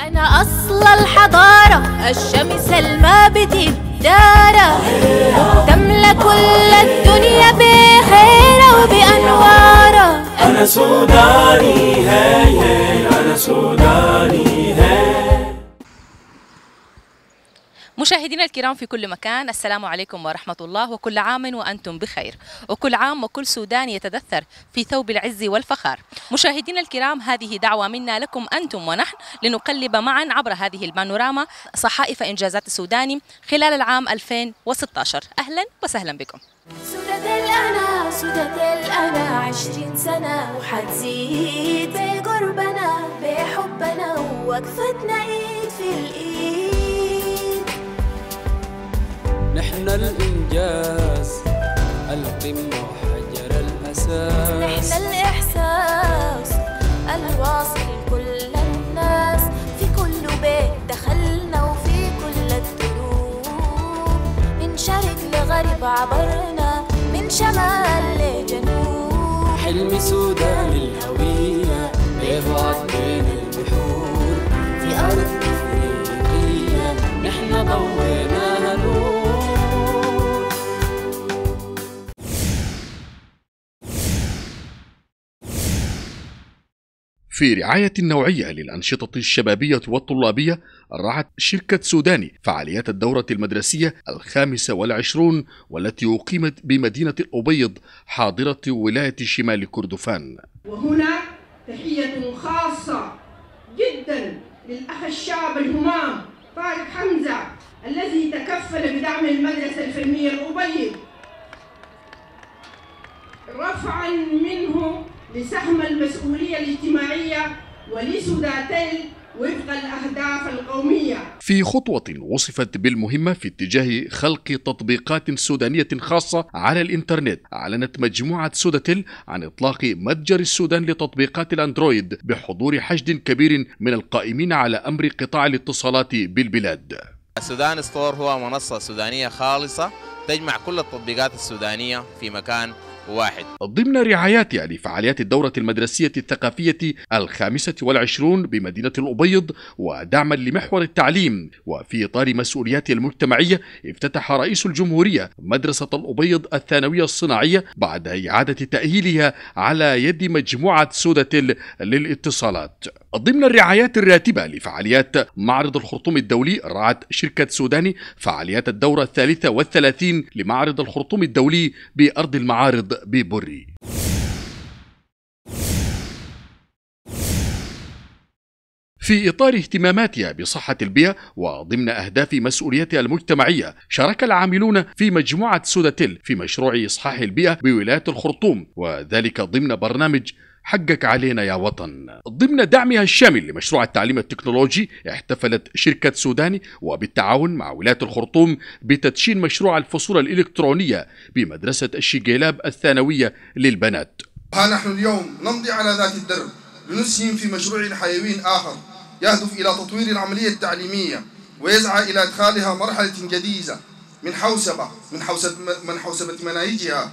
أنا أصل الحضارة الشمس المابت الدارة تملى كل الدنيا بخيرة وبأنوارة أنا سوداني هاي هاي أنا سوداني هاي مشاهدينا الكرام في كل مكان السلام عليكم ورحمة الله وكل عام وأنتم بخير وكل عام وكل سودان يتدثر في ثوب العز والفخار مشاهدينا الكرام هذه دعوة منا لكم أنتم ونحن لنقلب معا عبر هذه البانوراما صحائف إنجازات السوداني خلال العام 2016 أهلا وسهلا بكم سودة الأنا سودة الأنا عشرين سنة وحتزيد بقربنا بحبنا ووقفتنا إيد في الإيد نحن الإنجاز القمة حجر الأساس نحن الإحساس الواصل كل الناس في كل بيت دخلنا وفي كل الدروب من شرق لغرب عبرنا من شمال لجنوب حلم سودان الهوية يبعد بين البحور في أرض إفريقية نحن ضوينا في رعاية نوعية للأنشطة الشبابية والطلابية رعت شركة سوداني فعاليات الدورة المدرسية الخامسة والعشرون والتي أقيمت بمدينة الأبيض حاضرة ولاية شمال كردفان وهنا تحية خاصة جدا للأخ الشاب الهمام طارق حمزة الذي تكفل بدعم المدرسة الفنية الأبيض رفعا منه لسهم المسؤولية الاجتماعية ولسوداتيل وفق الأهداف القومية في خطوة وصفت بالمهمة في اتجاه خلق تطبيقات سودانية خاصة على الإنترنت أعلنت مجموعة سوداتيل عن إطلاق متجر السودان لتطبيقات الأندرويد بحضور حشد كبير من القائمين على أمر قطاع الاتصالات بالبلاد السودان ستور هو منصة سودانية خالصة تجمع كل التطبيقات السودانية في مكان واحد ضمن رعايات لفعاليات الدورة المدرسية الثقافية الخامسة والعشرون بمدينة الأبيض ودعما لمحور التعليم وفي إطار مسؤولياته المجتمعية افتتح رئيس الجمهورية مدرسة الأبيض الثانوية الصناعية بعد إعادة تأهيلها على يد مجموعة سودة للاتصالات ضمن الرعايات الراتبة لفعاليات معرض الخرطوم الدولي رعت شركة سوداني فعاليات الدورة الثالثة والثلاثين لمعرض الخرطوم الدولي بأرض المعارض ببري في إطار اهتماماتها بصحة البيئة وضمن أهداف مسؤوليتها المجتمعية شارك العاملون في مجموعة سوداتيل في مشروع إصحاح البيئة بولاية الخرطوم وذلك ضمن برنامج حقك علينا يا وطن ضمن دعمها الشامل لمشروع التعليم التكنولوجي احتفلت شركة سوداني وبالتعاون مع ولاية الخرطوم بتدشين مشروع الفصول الإلكترونية بمدرسة الشيقيلاب الثانوية للبنات ها نحن اليوم نمضي على ذات الدرب لنسهم في مشروع حيوي آخر يهدف إلى تطوير العملية التعليمية ويسعى إلى إدخالها مرحلة جديدة من حوسبة من حوسبة من حوسبة مناهجها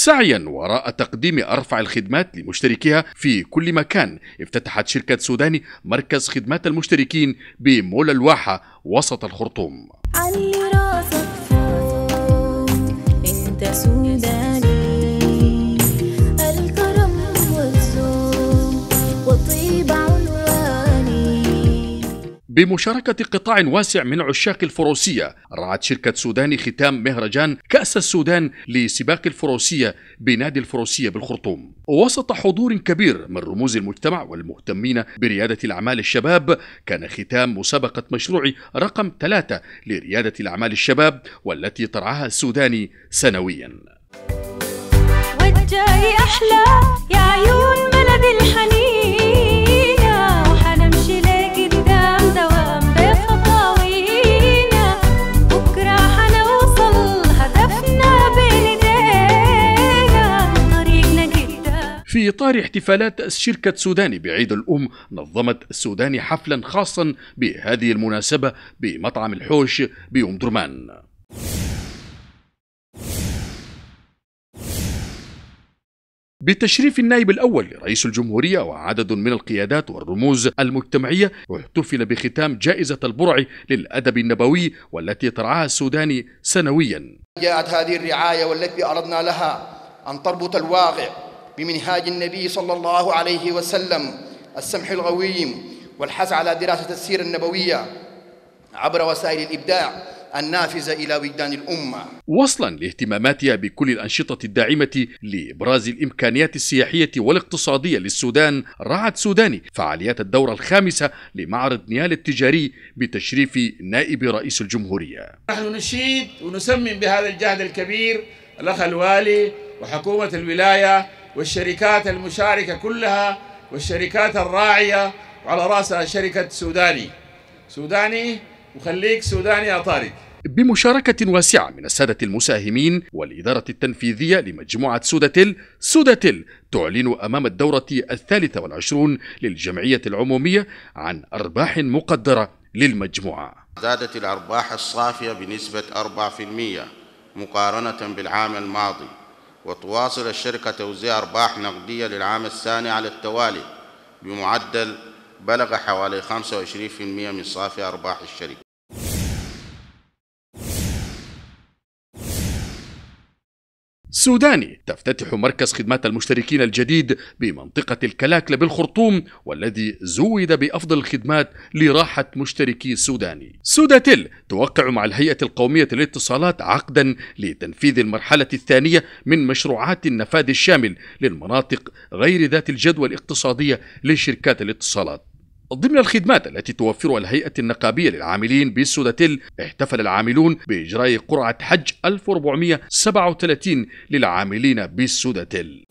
سعيا وراء تقديم أرفع الخدمات لمشتركيها في كل مكان افتتحت شركة سوداني مركز خدمات المشتركين بمول الواحة وسط الخرطوم علي راسك فوق انت سوداني بمشاركة قطاع واسع من عشاق الفروسية رعت شركة سوداني ختام مهرجان كأس السودان لسباق الفروسية بنادي الفروسية بالخرطوم وسط حضور كبير من رموز المجتمع والمهتمين بريادة الأعمال الشباب كان ختام مسابقة مشروع رقم ثلاثة لريادة الأعمال الشباب والتي ترعاها السوداني سنويا والجاي أحلى يا عيون بلد الحنين في إطار احتفالات شركة سوداني بعيد الأم نظمت السوداني حفلا خاصا بهذه المناسبة بمطعم الحوش بيوم درمان بتشريف النائب الأول لرئيس الجمهورية وعدد من القيادات والرموز المجتمعية احتفل بختام جائزة البرع للأدب النبوي والتي ترعاها السوداني سنويا جاءت هذه الرعاية والتي أردنا لها أن تربط الواقع بمنهاج النبي صلى الله عليه وسلم السمح الغويم والحث على دراسة السيرة النبوية عبر وسائل الإبداع النافذة إلى وجدان الأمة وصلا لاهتماماتها بكل الأنشطة الداعمة لإبراز الإمكانيات السياحية والاقتصادية للسودان رعت سوداني فعاليات الدورة الخامسة لمعرض نيال التجاري بتشريف نائب رئيس الجمهورية نحن نشيد ونسمم بهذا الجهد الكبير الأخ الوالي وحكومة الولاية والشركات المشاركة كلها والشركات الراعية وعلى رأسها شركة سوداني سوداني وخليك سوداني يا طارق بمشاركة واسعة من السادة المساهمين والإدارة التنفيذية لمجموعة سوداتيل سوداتيل تعلن أمام الدورة الثالثة والعشرون للجمعية العمومية عن أرباح مقدرة للمجموعة زادت الأرباح الصافية بنسبة 4% مقارنة بالعام الماضي وتواصل الشركة توزيع أرباح نقدية للعام الثاني على التوالي بمعدل بلغ حوالي 25% من صافي أرباح الشركة سوداني تفتتح مركز خدمات المشتركين الجديد بمنطقة الكلاكلة بالخرطوم والذي زود بأفضل الخدمات لراحة مشتركي السوداني سوداتل توقع مع الهيئة القومية للاتصالات عقدا لتنفيذ المرحلة الثانية من مشروعات النفاذ الشامل للمناطق غير ذات الجدوى الاقتصادية لشركات الاتصالات ضمن الخدمات التي توفرها الهيئة النقابية للعاملين بالسوداتيل احتفل العاملون بإجراء قرعة حج 1437 للعاملين بالسوداتيل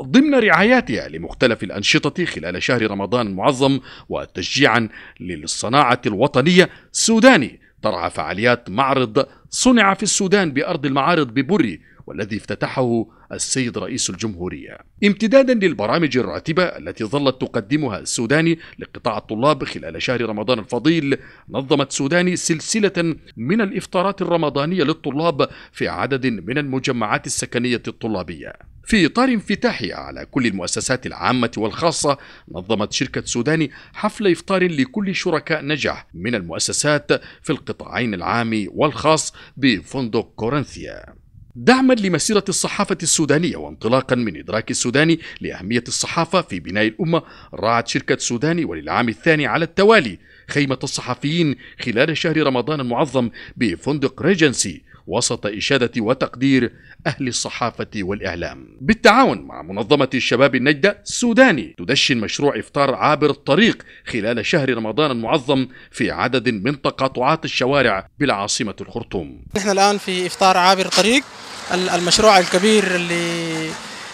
ضمن رعاياتها لمختلف الأنشطة خلال شهر رمضان المعظم وتشجيعا للصناعة الوطنية سوداني ترعى فعاليات معرض صنع في السودان بأرض المعارض ببري والذي افتتحه السيد رئيس الجمهورية امتدادا للبرامج الراتبة التي ظلت تقدمها السوداني لقطاع الطلاب خلال شهر رمضان الفضيل نظمت سوداني سلسلة من الإفطارات الرمضانية للطلاب في عدد من المجمعات السكنية الطلابية في إطار انفتاحي على كل المؤسسات العامة والخاصة نظمت شركة سوداني حفل إفطار لكل شركاء نجاح من المؤسسات في القطاعين العام والخاص بفندق كورنثيا دعما لمسيرة الصحافة السودانية وانطلاقا من إدراك السوداني لأهمية الصحافة في بناء الأمة رعت شركة سوداني وللعام الثاني على التوالي خيمة الصحفيين خلال شهر رمضان المعظم بفندق ريجنسي وسط إشادة وتقدير أهل الصحافة والإعلام بالتعاون مع منظمة الشباب النجدة السوداني تدشن مشروع إفطار عابر الطريق خلال شهر رمضان المعظم في عدد من تقاطعات الشوارع بالعاصمة الخرطوم نحن الآن في إفطار عابر الطريق المشروع الكبير اللي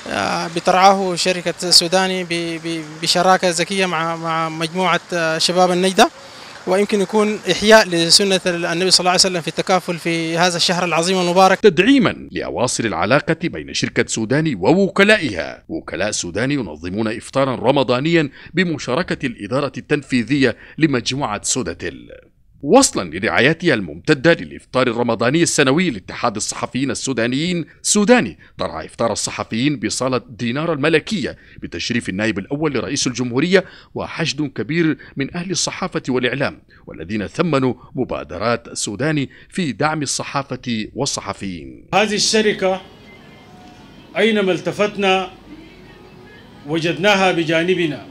آه، بترعاه شركة سوداني بشراكة ذكية مع مجموعة آه، شباب النجدة ويمكن يكون إحياء لسنة النبي صلى الله عليه وسلم في التكافل في هذا الشهر العظيم المبارك تدعيما لأواصر العلاقة بين شركة سوداني ووكلائها وكلاء سوداني ينظمون إفطارا رمضانيا بمشاركة الإدارة التنفيذية لمجموعة سودتل وصلا لرعايتها الممتدة للإفطار الرمضاني السنوي لاتحاد الصحفيين السودانيين سوداني ترعى إفطار الصحفيين بصالة دينار الملكية بتشريف النائب الأول لرئيس الجمهورية وحشد كبير من أهل الصحافة والإعلام والذين ثمنوا مبادرات سوداني في دعم الصحافة والصحفيين هذه الشركة أينما التفتنا وجدناها بجانبنا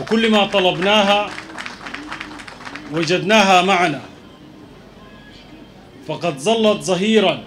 وكل ما طلبناها وجدناها معنا فقد ظلت ظهيرا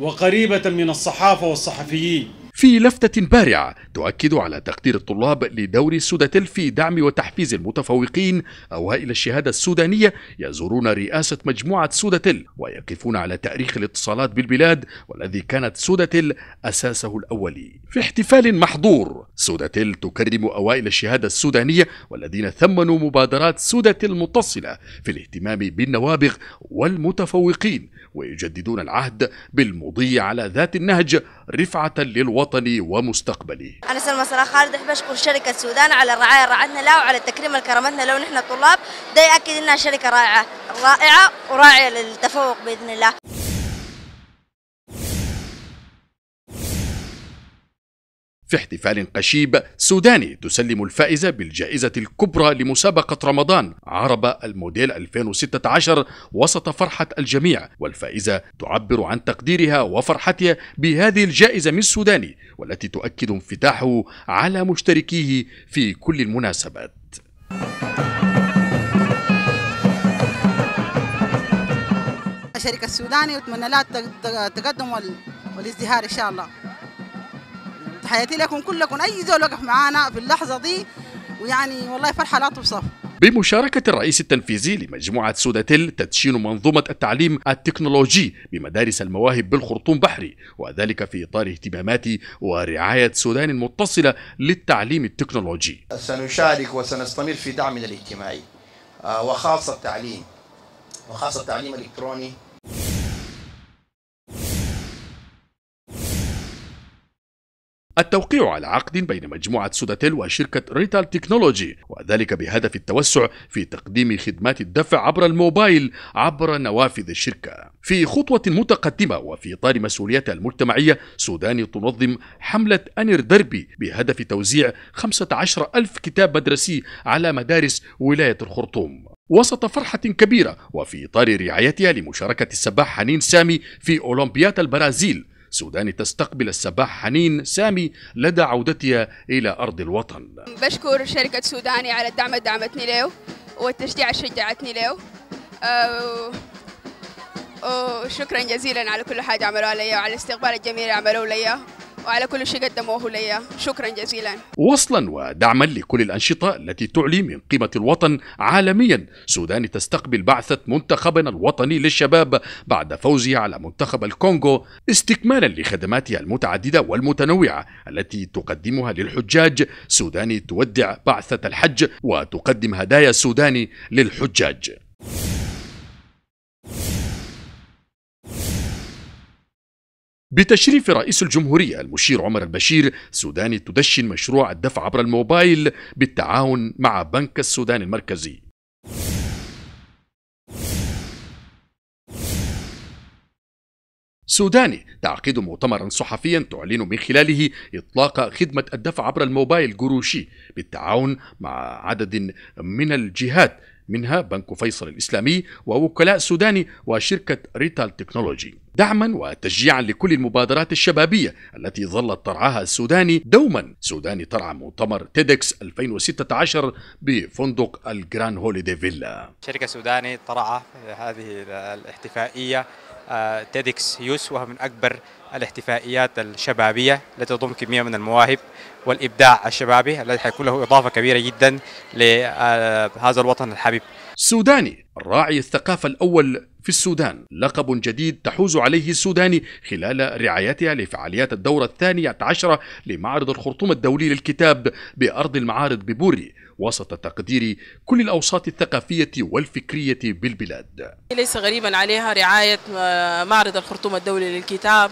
وقريبة من الصحافة والصحفيين في لفتة بارعة تؤكد على تقدير الطلاب لدور السودتل في دعم وتحفيز المتفوقين أوائل الشهادة السودانية يزورون رئاسة مجموعة سودتل ويقفون على تاريخ الاتصالات بالبلاد والذي كانت سودتل أساسه الأولي في احتفال محظور سودتل تكرم أوائل الشهادة السودانية والذين ثمنوا مبادرات سودتل المتصلة في الاهتمام بالنوابغ والمتفوقين ويجددون العهد بالمضي على ذات النهج رفعة للوطن ومستقبله أنا سلمى صلاح خالد أحب أشكر شركة سودان على الرعاية رعتنا لها وعلى التكريم كرمتنا لو نحن طلاب ده يأكد إنها شركة رائعة رائعة وراعية للتفوق بإذن الله في احتفال قشيب سوداني تسلم الفائزة بالجائزة الكبرى لمسابقة رمضان عرب الموديل 2016 وسط فرحة الجميع والفائزة تعبر عن تقديرها وفرحتها بهذه الجائزة من السوداني والتي تؤكد انفتاحه على مشتركيه في كل المناسبات الشركة السوداني واتمنى لها التقدم والازدهار إن شاء الله تحياتي لكم كلكم أي زول وقف معانا في اللحظة دي ويعني والله فرحة لا توصف بمشاركة الرئيس التنفيذي لمجموعة سوداتيل تدشين منظومة التعليم التكنولوجي بمدارس المواهب بالخرطوم بحري وذلك في إطار اهتمامات ورعاية سودان المتصلة للتعليم التكنولوجي سنشارك وسنستمر في دعمنا الاجتماعي آه، وخاصة التعليم وخاصة التعليم الإلكتروني التوقيع على عقد بين مجموعة سوداتيل وشركة ريتال تكنولوجي وذلك بهدف التوسع في تقديم خدمات الدفع عبر الموبايل عبر نوافذ الشركة في خطوة متقدمة وفي إطار مسؤوليتها المجتمعية سوداني تنظم حملة أنير دربي بهدف توزيع 15 ألف كتاب مدرسي على مدارس ولاية الخرطوم وسط فرحة كبيرة وفي إطار رعايتها لمشاركة السباح حنين سامي في أولمبياد البرازيل سوداني تستقبل السباح حنين سامي لدى عودتها إلى أرض الوطن بشكر شركة سوداني على الدعم اللي دعمتني له والتشجيع اللي شجعتني له وشكرا أه، أه، جزيلا على كل حاجة عملوا لي وعلى الاستقبال الجميل اللي عملوه لي وعلى كل شيء قدموه لي شكرا جزيلا وصلا ودعما لكل الأنشطة التي تعلي من قيمة الوطن عالميا سودان تستقبل بعثة منتخبنا الوطني للشباب بعد فوزه على منتخب الكونغو استكمالا لخدماتها المتعددة والمتنوعة التي تقدمها للحجاج سوداني تودع بعثة الحج وتقدم هدايا سوداني للحجاج بتشريف رئيس الجمهورية المشير عمر البشير سوداني تدشن مشروع الدفع عبر الموبايل بالتعاون مع بنك السودان المركزي سوداني تعقد مؤتمرا صحفيا تعلن من خلاله اطلاق خدمه الدفع عبر الموبايل قروشي بالتعاون مع عدد من الجهات منها بنك فيصل الإسلامي ووكلاء سوداني وشركة ريتال تكنولوجي دعما وتشجيعا لكل المبادرات الشبابية التي ظلت ترعاها السوداني دوما سوداني ترعى مؤتمر تيدكس 2016 بفندق الجران هوليدي فيلا شركة سوداني ترعى هذه الاحتفائية آه، تيدكس يوس وهو من أكبر الاحتفائيات الشبابية التي تضم كمية من المواهب والإبداع الشبابي الذي حيكون له إضافة كبيرة جدا لهذا الوطن الحبيب سوداني الراعي الثقافة الأول في السودان لقب جديد تحوز عليه السوداني خلال رعايتها لفعاليات الدورة الثانية عشرة لمعرض الخرطوم الدولي للكتاب بأرض المعارض ببوري وسط تقدير كل الأوساط الثقافية والفكرية بالبلاد ليس غريبا عليها رعاية آه، معرض الخرطوم الدولي للكتاب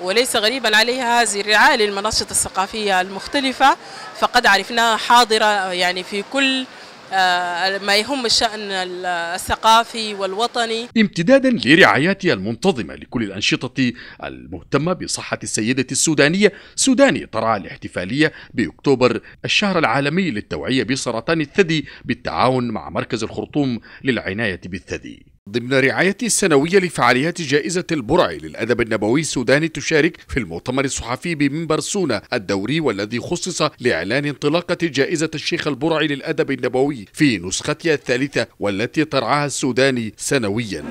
وليس غريبا عليها هذه الرعاية للمناشط الثقافية المختلفة فقد عرفناها حاضرة يعني في كل آه، ما يهم الشأن الثقافي والوطني امتدادا لرعاياتها المنتظمة لكل الأنشطة المهتمة بصحة السيدة السودانية سوداني ترعى الاحتفالية بأكتوبر الشهر العالمي للتوعية بسرطان الثدي بالتعاون مع مركز الخرطوم للعناية بالثدي ضمن رعايته السنوية لفعاليات جائزة البرع للأدب النبوي السوداني تشارك في المؤتمر الصحفي بمنبر سونا الدوري والذي خصص لإعلان انطلاقة جائزة الشيخ البرع للأدب النبوي في نسختها الثالثة والتي ترعاها السوداني سنوياً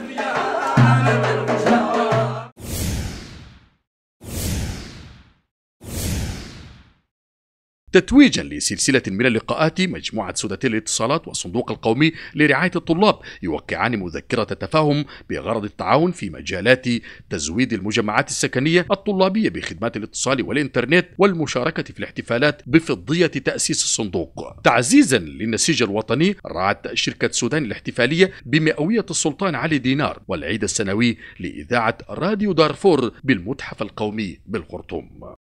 تتويجا لسلسلة من اللقاءات مجموعة سوداتي الاتصالات والصندوق القومي لرعاية الطلاب يوقعان مذكرة تفاهم بغرض التعاون في مجالات تزويد المجمعات السكنية الطلابية بخدمات الاتصال والإنترنت والمشاركة في الاحتفالات بفضية تأسيس الصندوق تعزيزا للنسيج الوطني رعت شركة سودان الاحتفالية بمئوية السلطان علي دينار والعيد السنوي لإذاعة راديو دارفور بالمتحف القومي بالخرطوم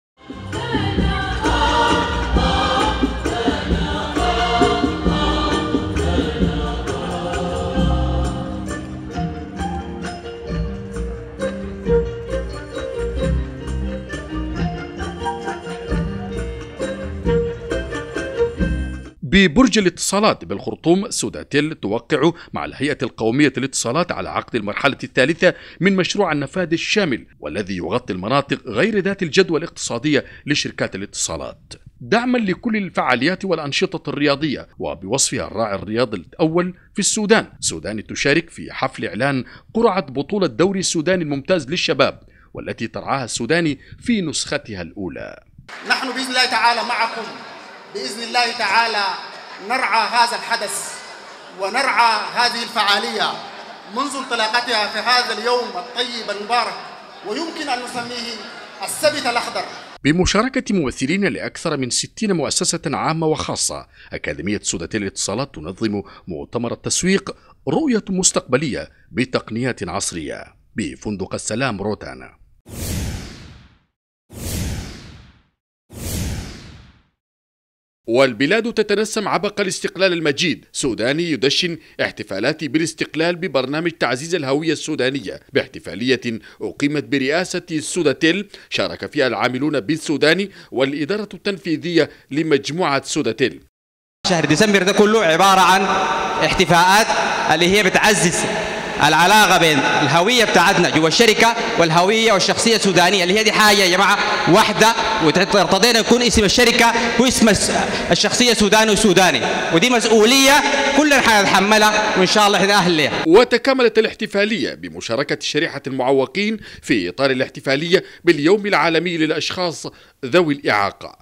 ببرج الاتصالات بالخرطوم سوداتيل توقع مع الهيئة القومية للاتصالات على عقد المرحلة الثالثة من مشروع النفاذ الشامل والذي يغطي المناطق غير ذات الجدوى الاقتصادية لشركات الاتصالات دعما لكل الفعاليات والأنشطة الرياضية وبوصفها الراعي الرياضي الأول في السودان سودان تشارك في حفل إعلان قرعة بطولة دوري السودان الممتاز للشباب والتي ترعاها السوداني في نسختها الأولى نحن بإذن الله تعالى معكم باذن الله تعالى نرعى هذا الحدث ونرعى هذه الفعاليه منذ انطلاقتها في هذا اليوم الطيب المبارك ويمكن ان نسميه السبت الاخضر بمشاركة ممثلين لأكثر من 60 مؤسسة عامة وخاصة أكاديمية سودة الاتصالات تنظم مؤتمر التسويق رؤية مستقبلية بتقنيات عصرية بفندق السلام روتانا والبلاد تتنسم عبق الاستقلال المجيد سوداني يدشن احتفالات بالاستقلال ببرنامج تعزيز الهوية السودانية باحتفالية أقيمت برئاسة سوداتيل شارك فيها العاملون بالسوداني والإدارة التنفيذية لمجموعة سوداتيل شهر ديسمبر ده كله عبارة عن احتفاءات اللي هي بتعزز العلاقه بين الهويه بتاعتنا جوا الشركه والهويه والشخصيه السودانيه اللي هي دي حاجه يا جماعه واحده وارتضينا يكون اسم الشركه واسم الشخصيه سوداني وسوداني ودي مسؤوليه كلنا حنتحملها وان شاء الله احنا اهل ليها وتكملت الاحتفاليه بمشاركه شريحه المعوقين في اطار الاحتفاليه باليوم العالمي للاشخاص ذوي الاعاقه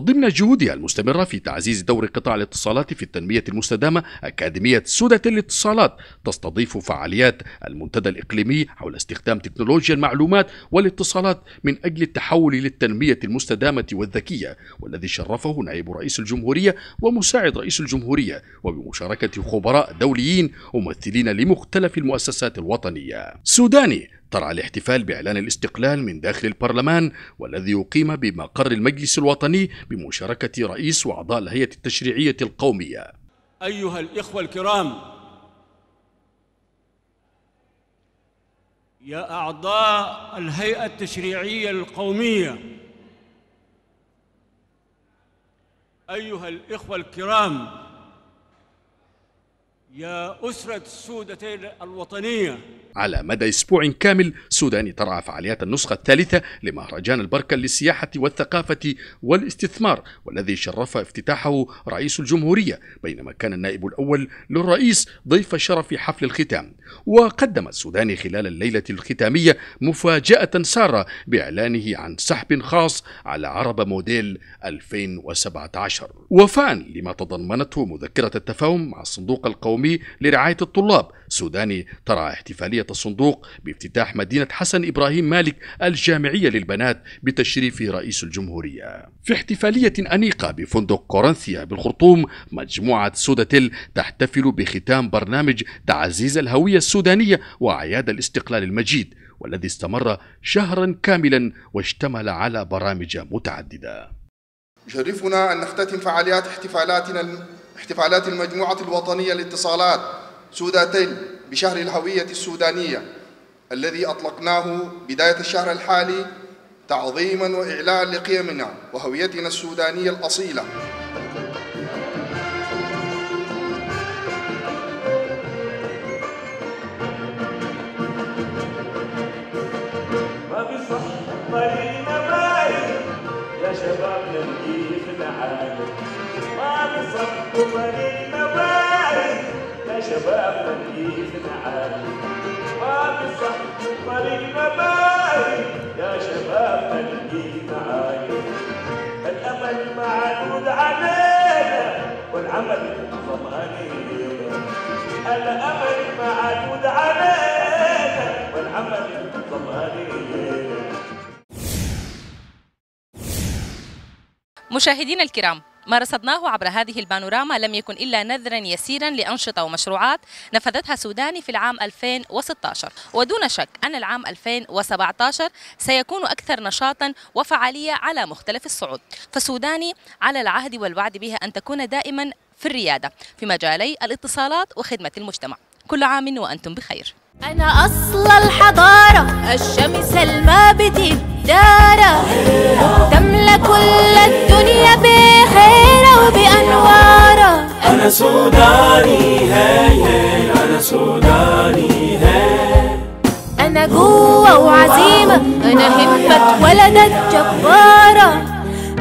ضمن جهودها المستمرة في تعزيز دور قطاع الاتصالات في التنمية المستدامة أكاديمية سودة الاتصالات تستضيف فعاليات المنتدى الإقليمي حول استخدام تكنولوجيا المعلومات والاتصالات من أجل التحول للتنمية المستدامة والذكية والذي شرفه نائب رئيس الجمهورية ومساعد رئيس الجمهورية وبمشاركة خبراء دوليين ممثلين لمختلف المؤسسات الوطنية سوداني طرع الاحتفال بإعلان الاستقلال من داخل البرلمان والذي يقيم بمقر المجلس الوطني بمشاركة رئيس وأعضاء الهيئة التشريعية القومية أيها الإخوة الكرام يا أعضاء الهيئة التشريعية القومية أيها الإخوة الكرام يا أسرة السودتين الوطنية على مدى أسبوع كامل سوداني ترعى فعاليات النسخة الثالثة لمهرجان البركة للسياحة والثقافة والاستثمار والذي شرف افتتاحه رئيس الجمهورية بينما كان النائب الأول للرئيس ضيف شرف حفل الختام وقدم السوداني خلال الليلة الختامية مفاجأة سارة بإعلانه عن سحب خاص على عرب موديل 2017 وفاء لما تضمنته مذكرة التفاهم مع الصندوق القومي لرعاية الطلاب سوداني ترعى احتفالية الصندوق بافتتاح مدينة حسن إبراهيم مالك الجامعية للبنات بتشريف رئيس الجمهورية في احتفالية أنيقة بفندق كورنثيا بالخرطوم مجموعة سوداتيل تحتفل بختام برنامج تعزيز الهوية السودانية وأعياد الاستقلال المجيد والذي استمر شهرا كاملا واشتمل على برامج متعددة يشرفنا أن نختتم فعاليات احتفالاتنا احتفالات المجموعة الوطنية للاتصالات سوداتين بشهر الهوية السودانية الذي أطلقناه بداية الشهر الحالي تعظيما وإعلاء لقيمنا وهويتنا السودانية الأصيلة ما you. يا في العالم ما شباب كيفنا عالي ما بصح طريق مباري يا شباب كيفنا عالي الامل معدود علينا والعمل ضمانينا الامل معدود علينا والعمل ضمانينا مشاهدينا الكرام ما رصدناه عبر هذه البانوراما لم يكن إلا نذرا يسيرا لأنشطة ومشروعات نفذتها سوداني في العام 2016 ودون شك أن العام 2017 سيكون أكثر نشاطا وفعالية على مختلف الصعود فسوداني على العهد والوعد بها أن تكون دائما في الريادة في مجالي الاتصالات وخدمة المجتمع كل عام وأنتم بخير أنا أصل الحضارة الشمس المابدين الدارة تملى كل الدنيا بخير وبأنوارة أنا سوداني هاي هاي أنا سوداني هاي أنا قوة وعزيمة أنا همة ولدت جبارة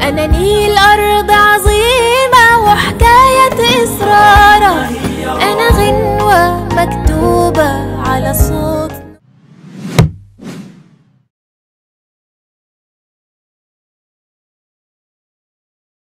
أنا نيل أرض عظيمة وحكاية إصرارة أنا غنوة مكتوبة على صوت